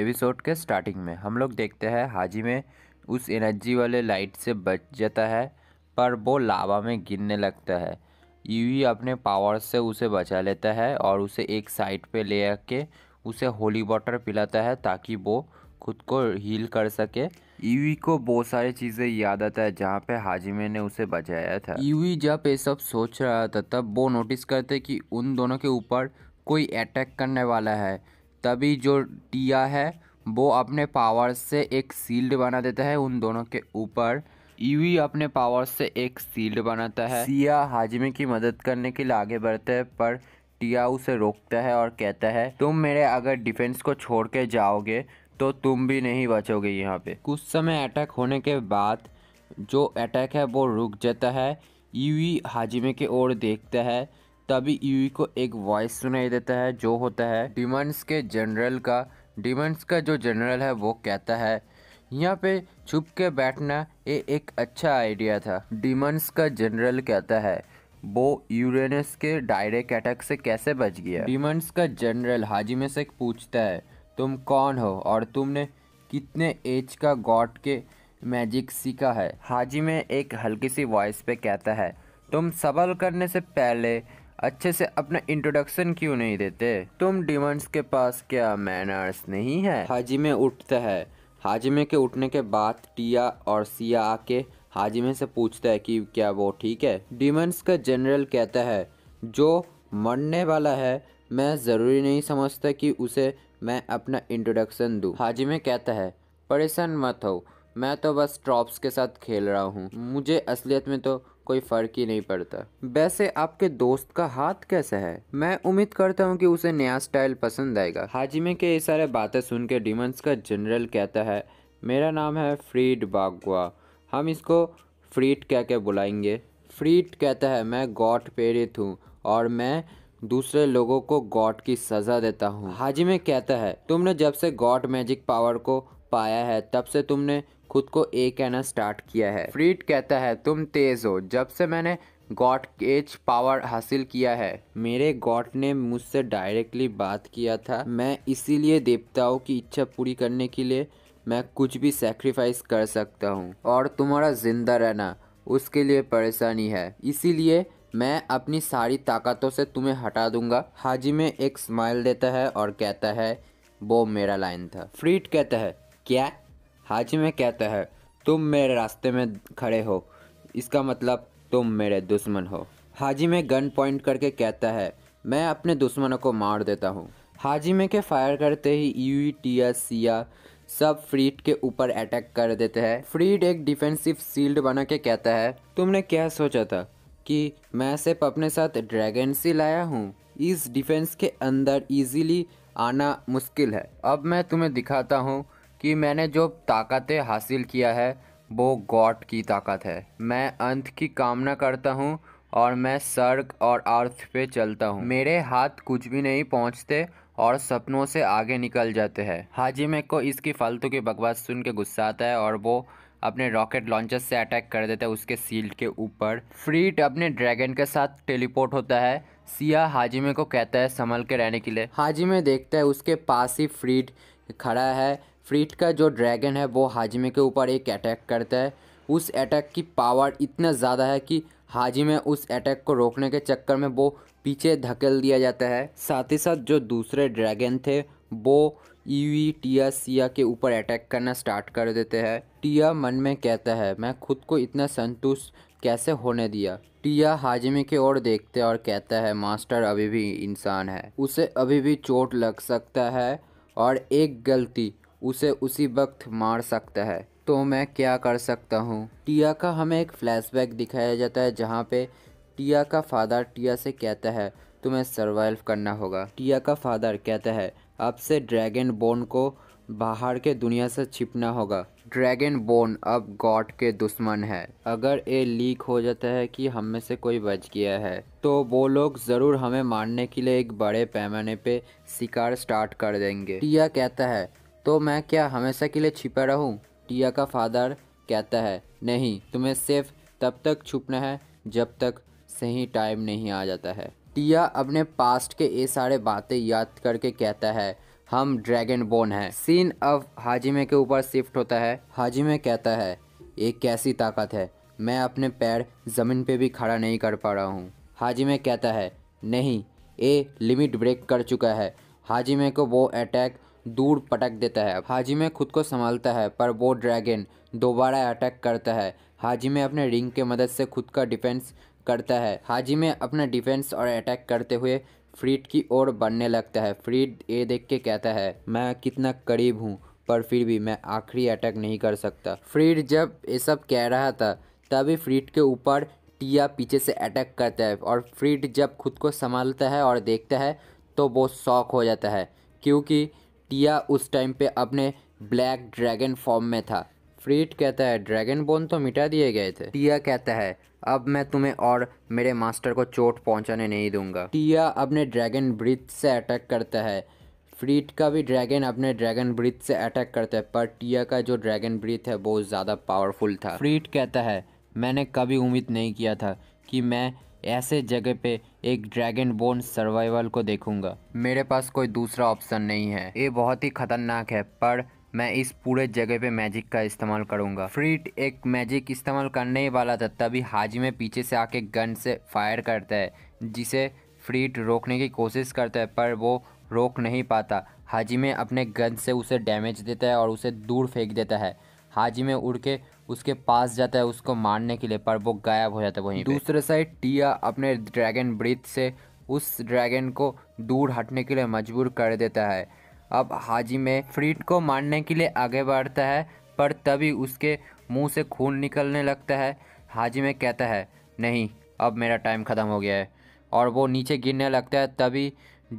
episode के starting में हम लोग देखते हैं हाजी में उस एनर्जी वाले लाइट से बच जाता है पर वो लावा में गिरने लगता है यूवी अपने पावर से उसे बचा लेता है और उसे एक साइड पे ले आके उसे होली वाटर पिलाता है ताकि वो खुद को हील कर सके ईवी को बहुत सारी चीज़ें याद आता है जहाँ पे हाजिमे ने उसे बचाया था ईवी जब ये सब सोच रहा था तब वो नोटिस करते कि उन दोनों के ऊपर कोई अटैक करने वाला है तभी जो टिया है वो अपने पावर से एक शील्ड बना देता है उन दोनों के ऊपर ईवी अपने पावर से एक शील्ड बनाता है सिया हाजिमे की मदद करने के लिए आगे बढ़ते है पर टिया उसे रोकता है और कहता है तुम मेरे अगर डिफेंस को छोड़ के जाओगे तो तुम भी नहीं बचोगे यहाँ पे कुछ समय अटैक होने के बाद जो अटैक है वो रुक जाता है ईवी हाजिमे की ओर देखता है तभी यूवी को एक वॉइस सुनाई देता है जो होता है डिमंड्स के जनरल का डिमंड्स का जो जनरल है वो कहता है यहाँ पे छुप के बैठना ये एक अच्छा आइडिया था डिमंड का जनरल कहता है वो यूरेनस के डायरेक्ट अटैक से कैसे बच गया डिमंड्स का जनरल हाजी में से पूछता है तुम कौन हो और तुमने कितने एज का गॉड के मैजिक सीखा है हाजी में एक हल्की सी वॉइस पे कहता है तुम सवाल करने से पहले अच्छे से अपना इंट्रोडक्शन क्यों नहीं देते तुम डिमंड के पास क्या मैनर्स नहीं है हाजिमे उठता है हाजिमे के उठने के बाद टिया और सिया आके हाजिमे से पूछता है कि क्या वो ठीक है डिमंड का जनरल कहता है जो मरने वाला है मैं ज़रूरी नहीं समझता कि उसे मैं अपना इंट्रोडक्शन दूँ हाजिमे कहता है परेशान मत हो मैं तो बस ट्रॉप्स के साथ खेल रहा हूँ मुझे असलियत में तो कोई फ़र्क ही नहीं पड़ता वैसे आपके दोस्त का हाथ कैसा है मैं उम्मीद करता हूँ कि उसे नया स्टाइल पसंद आएगा हाजिमे के ये सारे बातें सुन के डिमंस का जनरल कहता है मेरा नाम है फ्रीड बागवा हम इसको फ्रीड कह के बुलाएंगे फ्रीड कहता है मैं गॉड प्रेरित हूँ और मैं दूसरे लोगों को गॉड की सज़ा देता हूँ हाजिमे कहता है तुमने जब से गॉड मैजिक पावर को पाया है तब से तुमने खुद को ए कहना स्टार्ट किया है फ्रीड कहता है तुम तेज हो जब से मैंने गॉड एज पावर हासिल किया है मेरे गॉड ने मुझसे डायरेक्टली बात किया था मैं इसीलिए देवताओं की इच्छा पूरी करने के लिए मैं कुछ भी सेक्रीफाइस कर सकता हूँ और तुम्हारा जिंदा रहना उसके लिए परेशानी है इसीलिए मैं अपनी सारी ताकतों से तुम्हें हटा दूंगा हाजी में एक स्माइल देता है और कहता है वो मेरा लाइन था फ्रीट कहता है क्या हाजिमे कहता है तुम मेरे रास्ते में खड़े हो इसका मतलब तुम मेरे दुश्मन हो में गन पॉइंट करके कहता है मैं अपने दुश्मनों को मार देता हूँ में के फायर करते ही यू एस सिया सब फ्रीड के ऊपर अटैक कर देते हैं फ्रीड एक डिफेंसिव सील्ड बना के कहता है तुमने क्या सोचा था कि मैं सिर्फ अपने साथ ड्रैगन सी लाया हूँ इस डिफेंस के अंदर इजीली आना मुश्किल है अब मैं तुम्हें दिखाता हूँ कि मैंने जो ताकतें हासिल किया है वो गॉड की ताकत है मैं अंत की कामना करता हूँ और मैं स्वर्ग और अर्थ पे चलता हूँ मेरे हाथ कुछ भी नहीं पहुँचते और सपनों से आगे निकल जाते हैं हाजी मेक को इसकी फालतू की बकवास सुन के गुस्सा आता है और वो अपने रॉकेट लॉन्चर से अटैक कर देता है उसके सील्ड के ऊपर फ्रीट अपने ड्रैगन के साथ टेलीपोर्ट होता है सिया हाजिमे को कहता है संभल के रहने के लिए हाजिमे देखता है उसके पास ही फ्रीट खड़ा है फ्रीट का जो ड्रैगन है वो हाजिमे के ऊपर एक अटैक करता है उस अटैक की पावर इतना ज़्यादा है कि हाजिमे उस अटैक को रोकने के चक्कर में वो पीछे धकेल दिया जाता है साथ ही साथ जो दूसरे ड्रैगन थे वो ईवी टिया सिया के ऊपर अटैक करना स्टार्ट कर देते हैं टिया मन में कहता है मैं खुद को इतना संतुष्ट कैसे होने दिया टिया हाजिमे की ओर देखते और कहता है मास्टर अभी भी इंसान है उसे अभी भी चोट लग सकता है और एक गलती उसे उसी वक्त मार सकता है तो मैं क्या कर सकता हूँ टिया का हमें एक फ्लैशबैक दिखाया जाता है जहाँ पे टिया का फादर टिया से कहता है तुम्हें सर्वाइव करना होगा टिया का फादर कहता है अब से ड्रैगन बोन को बाहर के दुनिया से छिपना होगा ड्रैगन बोन अब गॉड के दुश्मन है अगर ये लीक हो जाता है कि हम में से कोई बच गया है तो वो लोग ज़रूर हमें मारने के लिए एक बड़े पैमाने पे शिकार स्टार्ट कर देंगे टिया कहता है तो मैं क्या हमेशा के लिए छिपा रहूँ टिया का फादर कहता है नहीं तुम्हें सिर्फ तब तक छुपना है जब तक सही टाइम नहीं आ जाता है टिया अपने पास्ट के ये सारे बातें याद करके कहता है हम ड्रैगन बोन हैं सीन अब हाजिमे के ऊपर शिफ्ट होता है हाजिमे कहता है एक कैसी ताकत है मैं अपने पैर ज़मीन पे भी खड़ा नहीं कर पा रहा हूँ हाजिमे कहता है नहीं ये लिमिट ब्रेक कर चुका है हाजिमे को वो अटैक दूर पटक देता है हाजिमे खुद को संभालता है पर वो ड्रैगन दोबारा अटैक करता है हाजिमे अपने रिंग के मदद से खुद का डिफेंस करता है हाजिमे अपना डिफेंस और अटैक करते हुए फ्रीड की ओर बढ़ने लगता है फ्रीड ये देख के कहता है मैं कितना करीब हूँ पर फिर भी मैं आखिरी अटैक नहीं कर सकता फ्रीड जब ये सब कह रहा था तभी फ्रीड के ऊपर टिया पीछे से अटैक करता है और फ्रीड जब खुद को संभालता है और देखता है तो वो शौक हो जाता है क्योंकि टिया उस टाइम पे अपने ब्लैक ड्रैगन फॉर्म में था फ्रीट कहता है ड्रैगन बोन तो मिटा दिए गए थे टिया कहता है अब मैं तुम्हें और मेरे मास्टर को चोट पहुंचाने नहीं दूंगा टिया अपने ड्रैगन ब्रिथ से अटैक करता है फ्रीट का भी ड्रैगन अपने ड्रैगन ब्रिथ से अटैक करता है पर टिया का जो ड्रैगन ब्रिथ है बहुत ज़्यादा पावरफुल था फ्रीट कहता है मैंने कभी उम्मीद नहीं किया था कि मैं ऐसे जगह पे एक ड्रैगन बोन सर्वाइवल को देखूंगा मेरे पास कोई दूसरा ऑप्शन नहीं है ये बहुत ही खतरनाक है पर मैं इस पूरे जगह पे मैजिक का इस्तेमाल करूंगा फ्रीट एक मैजिक इस्तेमाल करने ही वाला था तभी हाजी में पीछे से आके गन से फायर करता है जिसे फ्रीट रोकने की कोशिश करता है पर वो रोक नहीं पाता हाजी में अपने गन से उसे डैमेज देता है और उसे दूर फेंक देता है हाजी में उड़ के उसके पास जाता है उसको मारने के लिए पर वो गायब हो जाता है वहीं दूसरे साइड टिया अपने ड्रैगन ब्रिथ से उस ड्रैगन को दूर हटने के लिए मजबूर कर देता है अब हाजी में फ्रीड को मारने के लिए आगे बढ़ता है पर तभी उसके मुंह से खून निकलने लगता है हाजी में कहता है नहीं अब मेरा टाइम ख़त्म हो गया है और वो नीचे गिरने लगता है तभी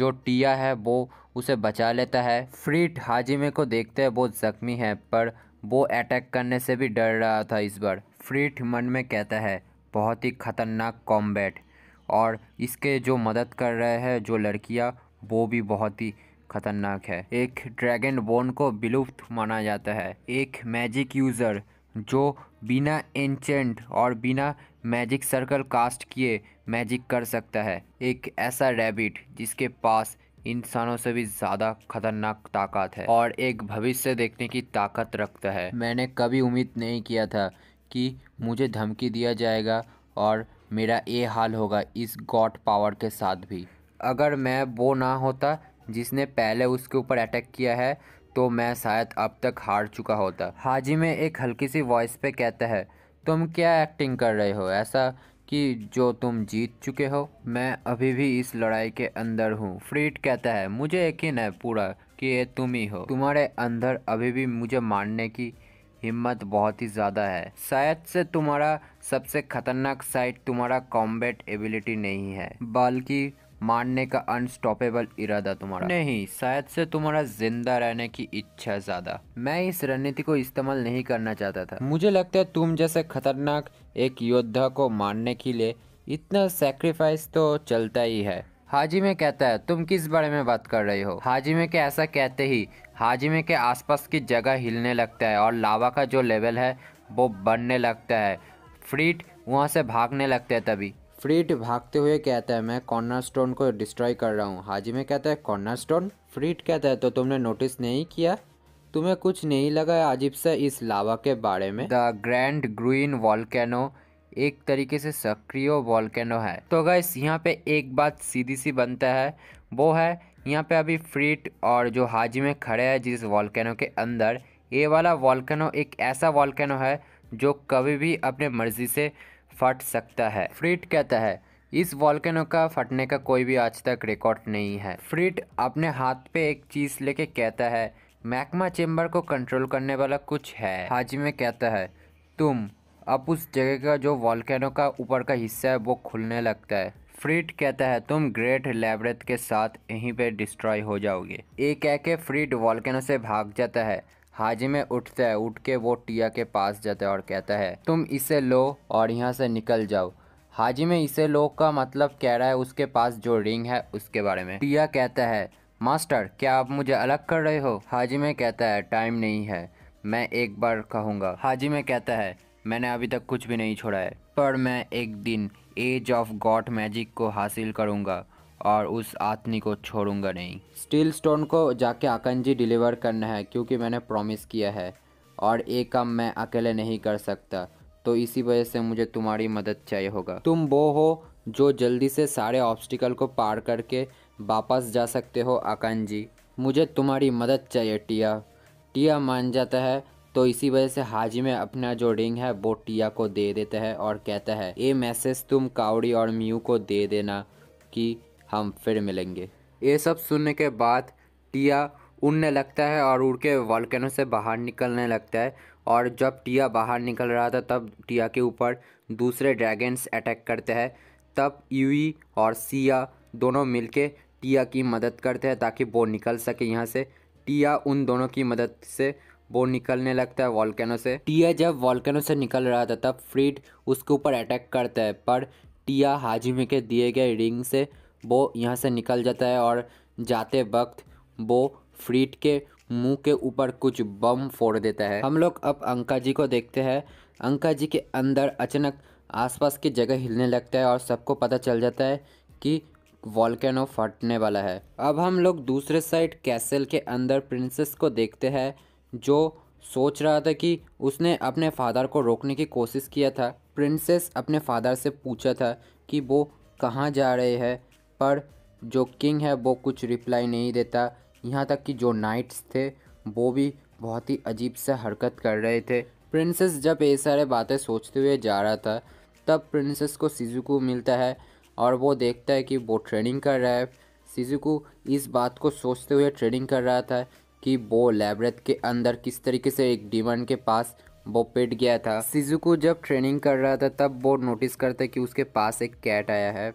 जो टिया है वो उसे बचा लेता है फ्रीड हाजिमे को देखते हैं वो ज़ख्मी है पर वो अटैक करने से भी डर रहा था इस बार फ्री मन में कहता है बहुत ही ख़तरनाक कॉम्बैट और इसके जो मदद कर रहे हैं जो लड़कियाँ वो भी बहुत ही खतरनाक है एक ड्रैगन बोन को विलुप्त माना जाता है एक मैजिक यूज़र जो बिना एंचेंट और बिना मैजिक सर्कल कास्ट किए मैजिक कर सकता है एक ऐसा रैबिट जिसके पास इंसानों से भी ज्यादा खतरनाक ताकत है और एक भविष्य देखने की ताकत रखता है मैंने कभी उम्मीद नहीं किया था कि मुझे धमकी दिया जाएगा और मेरा ये हाल होगा इस गॉड पावर के साथ भी अगर मैं वो ना होता जिसने पहले उसके ऊपर अटैक किया है तो मैं शायद अब तक हार चुका होता हाजी में एक हल्की सी वॉइस पे कहता है तुम क्या एक्टिंग कर रहे हो ऐसा कि जो तुम जीत चुके हो मैं अभी भी इस लड़ाई के अंदर हूँ फ्रीड कहता है मुझे यकीन है पूरा कि ये तुम ही हो तुम्हारे अंदर अभी भी मुझे मारने की हिम्मत बहुत ही ज़्यादा है शायद से तुम्हारा सबसे खतरनाक साइड तुम्हारा कॉम्बैट एबिलिटी नहीं है बल्कि मारने का अनस्टॉपेबल इरादा तुम्हारा नहीं शायद से तुम्हारा जिंदा रहने की इच्छा ज्यादा मैं इस रणनीति को इस्तेमाल नहीं करना चाहता था मुझे लगता है तुम जैसे खतरनाक एक योद्धा को मारने के लिए इतना सेक्रीफाइस तो चलता ही है हाजी में कहता है तुम किस बारे में बात कर रहे हो हाजी में के ऐसा कहते ही हाजी में के आसपास की जगह हिलने लगता है और लावा का जो लेवल है वो बढ़ने लगता है फ्रीट वहाँ से भागने लगता है तभी फ्रीट भागते हुए कहता है मैं कॉर्नर स्टोन को डिस्ट्रॉय कर रहा हूँ हाजी में कहता है कॉर्नर स्टोन फ्रीट कहता है तो तुमने नोटिस नहीं किया तुम्हें कुछ नहीं लगा अजीब सा इस लावा के बारे में द ग्रैंड ग्रीन वॉलकैनो एक तरीके से सक्रिय वॉलकैनो है तो अगर यहाँ पे एक बात सीधी सी बनता है वो है यहाँ पे अभी फ्रीट और जो में खड़े हैं जिस वॉलकैनो के अंदर ये वाला वॉलकैनो एक ऐसा वॉलकैनो है जो कभी भी अपने मर्ज़ी से फट सकता है फ्रिट कहता है इस वॉल्केनो का फटने का कोई भी आज तक रिकॉर्ड नहीं है फ्रिट अपने हाथ पे एक चीज़ लेके कहता है मैकमा चेम्बर को कंट्रोल करने वाला कुछ है हाजिमे कहता है तुम अब उस जगह का जो वॉल्केनो का ऊपर का हिस्सा है वो खुलने लगता है फ्रिट कहता है तुम ग्रेट लेबरेथ के साथ यहीं पे डिस्ट्रॉय हो जाओगे एक कह के फ्रिट वॉल्केनो से भाग जाता है में उठता है उठ के वो टिया के पास जाता है और कहता है तुम इसे लो और यहाँ से निकल जाओ हाजी में इसे लो का मतलब कह रहा है उसके पास जो रिंग है उसके बारे में टिया कहता है मास्टर क्या आप मुझे अलग कर रहे हो हाजी में कहता है टाइम नहीं है मैं एक बार कहूँगा में कहता है मैंने अभी तक कुछ भी नहीं छोड़ा है पर मैं एक दिन एज ऑफ गॉड मैजिक को हासिल करूँगा और उस आदमी को छोड़ूंगा नहीं स्टील स्टोन को जाके आकन जी डिलीवर करना है क्योंकि मैंने प्रॉमिस किया है और ये काम मैं अकेले नहीं कर सकता तो इसी वजह से मुझे तुम्हारी मदद चाहिए होगा तुम वो हो जो जल्दी से सारे ऑब्स्टिकल को पार करके वापस जा सकते हो आकान जी मुझे तुम्हारी मदद चाहिए टिया टिया मान जाता है तो इसी वजह से हाजी में अपना जो रिंग है वो टिया को दे देता है और कहता है ये मैसेज तुम कावड़ी और म्यू को दे देना कि हम फिर मिलेंगे ये सब सुनने के बाद टिया उड़ने लगता है और उड़ के वॉलकैनो से बाहर निकलने लगता है और जब टिया बाहर निकल रहा था तब टिया के ऊपर दूसरे ड्रैगन्स अटैक करते हैं तब यूई और सिया दोनों मिल टिया की मदद करते हैं ताकि वो निकल सके यहाँ से टिया उन दोनों की मदद से वो निकलने लगता है वॉलकैनो से टिया जब वॉलकैनो से निकल रहा था तब फ्रीड उसके ऊपर अटैक करता है पर टिया हाजिमे के दिए गए रिंग से वो यहाँ से निकल जाता है और जाते वक्त वो फ्रीट के मुंह के ऊपर कुछ बम फोड़ देता है हम लोग अब अंका जी को देखते हैं अंका जी के अंदर अचानक आसपास की जगह हिलने लगता है और सबको पता चल जाता है कि वॉलकैनो फटने वाला है अब हम लोग दूसरे साइड कैसल के अंदर प्रिंसेस को देखते हैं जो सोच रहा था कि उसने अपने फादर को रोकने की कोशिश किया था प्रिंसेस अपने फादर से पूछा था कि वो कहाँ जा रहे हैं पर जो किंग है वो कुछ रिप्लाई नहीं देता यहाँ तक कि जो नाइट्स थे वो भी बहुत ही अजीब से हरकत कर रहे थे प्रिंसेस जब ये सारे बातें सोचते हुए जा रहा था तब प्रिंसेस को सिजुकू मिलता है और वो देखता है कि वो ट्रेनिंग कर रहा है सिजुकू इस बात को सोचते हुए ट्रेनिंग कर रहा था कि वो लैबरेथ के अंदर किस तरीके से एक डिमन के पास वो पिट गया था सिजुकू जब ट्रेनिंग कर रहा था तब वो नोटिस करता है कि उसके पास एक कैट आया है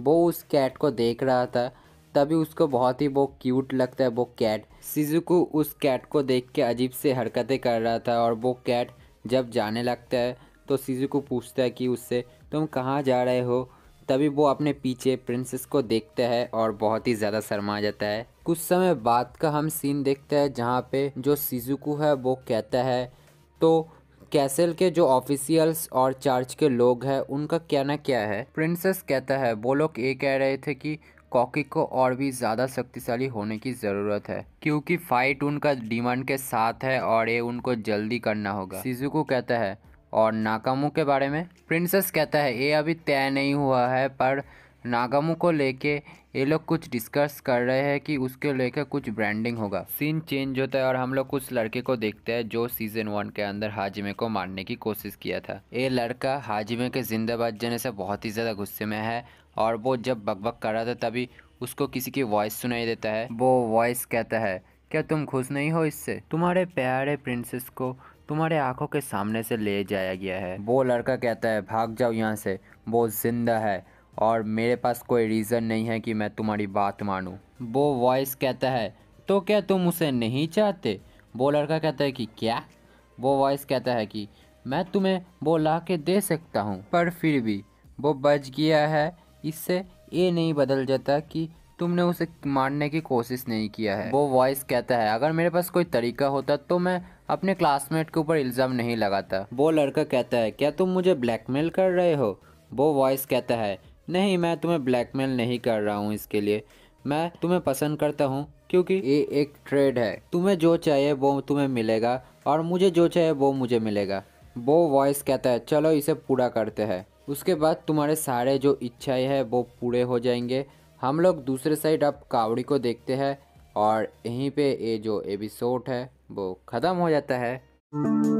वो उस कैट को देख रहा था तभी उसको बहुत ही वो क्यूट लगता है वो कैट सिजुकू उस कैट को देख के अजीब से हरकतें कर रहा था और वो कैट जब जाने लगता है तो को पूछता है कि उससे तुम कहाँ जा रहे हो तभी वो अपने पीछे प्रिंसेस को देखता है और बहुत ही ज़्यादा शर्मा जाता है कुछ समय बाद का हम सीन देखते हैं जहाँ पे जो सिजुकू है वो कहता है तो कैसल के जो ऑफिशियल्स और चर्च के लोग हैं उनका कहना क्या है प्रिंसेस कहता है वो लोग ये कह रहे थे कि कॉकी को और भी ज़्यादा शक्तिशाली होने की ज़रूरत है क्योंकि फाइट उनका डिमांड के साथ है और ये उनको जल्दी करना होगा शिजू को कहता है और नाकामों के बारे में प्रिंसेस कहता है ये अभी तय नहीं हुआ है पर नागमों को लेके ये लोग कुछ डिस्कस कर रहे हैं कि उसके लेके कुछ ब्रांडिंग होगा सीन चेंज होता है और हम लोग कुछ लड़के को देखते हैं जो सीजन वन के अंदर हाजिमे को मारने की कोशिश किया था ये लड़का हाजिमे के जिंदाबाद जाने से बहुत ही ज़्यादा गुस्से में है और वो जब बकबक कर रहा था तभी उसको किसी की वॉइस सुनाई देता है वो वॉइस कहता है क्या तुम खुश नहीं हो इससे तुम्हारे प्यारे प्रिंसेस को तुम्हारे आंखों के सामने से ले जाया गया है वो लड़का कहता है भाग जाओ यहाँ से वो जिंदा है और मेरे पास कोई रीज़न नहीं है कि मैं तुम्हारी बात मानूँ वो वॉइस कहता है तो क्या तुम उसे नहीं चाहते वो लड़का कहता है कि क्या वो वॉइस कहता है कि मैं तुम्हें वो ला के दे सकता हूँ पर फिर भी वो बच गया है इससे ये नहीं बदल जाता कि तुमने उसे मारने की कोशिश नहीं किया है वो वॉइस कहता है अगर मेरे पास कोई तरीका होता तो मैं अपने क्लासमेट के ऊपर इल्ज़ाम नहीं लगाता वो लड़का कहता है क्या तुम मुझे ब्लैकमेल कर रहे हो वो वॉइस कहता है नहीं मैं तुम्हें ब्लैकमेल नहीं कर रहा हूँ इसके लिए मैं तुम्हें पसंद करता हूँ क्योंकि ये एक ट्रेड है तुम्हें जो चाहिए वो तुम्हें मिलेगा और मुझे जो चाहिए वो मुझे मिलेगा वो वॉइस कहता है चलो इसे पूरा करते हैं उसके बाद तुम्हारे सारे जो इच्छाएं हैं वो पूरे हो जाएंगे हम लोग दूसरे साइड अब कावड़ी को देखते हैं और यहीं पे ये जो एपिसोड है वो ख़त्म हो जाता है